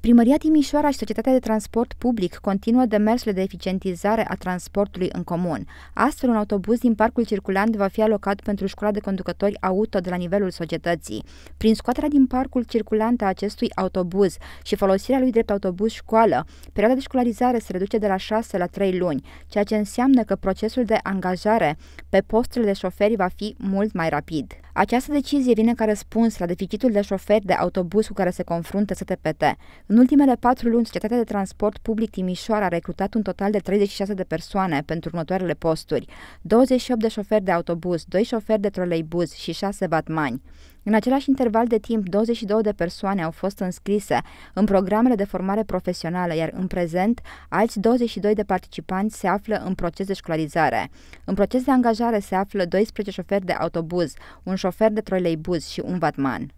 Primăria Timișoara și Societatea de Transport Public continuă demersurile de eficientizare a transportului în comun. Astfel, un autobuz din parcul circulant va fi alocat pentru școala de conducători auto de la nivelul societății. Prin scoaterea din parcul circulant a acestui autobuz și folosirea lui drept autobuz școală, perioada de școlarizare se reduce de la 6 la 3 luni, ceea ce înseamnă că procesul de angajare pe posturile de șoferi va fi mult mai rapid. Această decizie vine ca răspuns la deficitul de șoferi de autobuz cu care se confruntă STPT. În ultimele patru luni, Societatea de Transport Public Timișoara a recrutat un total de 36 de persoane pentru următoarele posturi, 28 de șoferi de autobuz, 2 șoferi de troleibuz și 6 batmani. În același interval de timp, 22 de persoane au fost înscrise în programele de formare profesională, iar în prezent, alți 22 de participanți se află în proces de școlarizare. În proces de angajare se află 12 șoferi de autobuz, un șofer de troleibuz și un batman.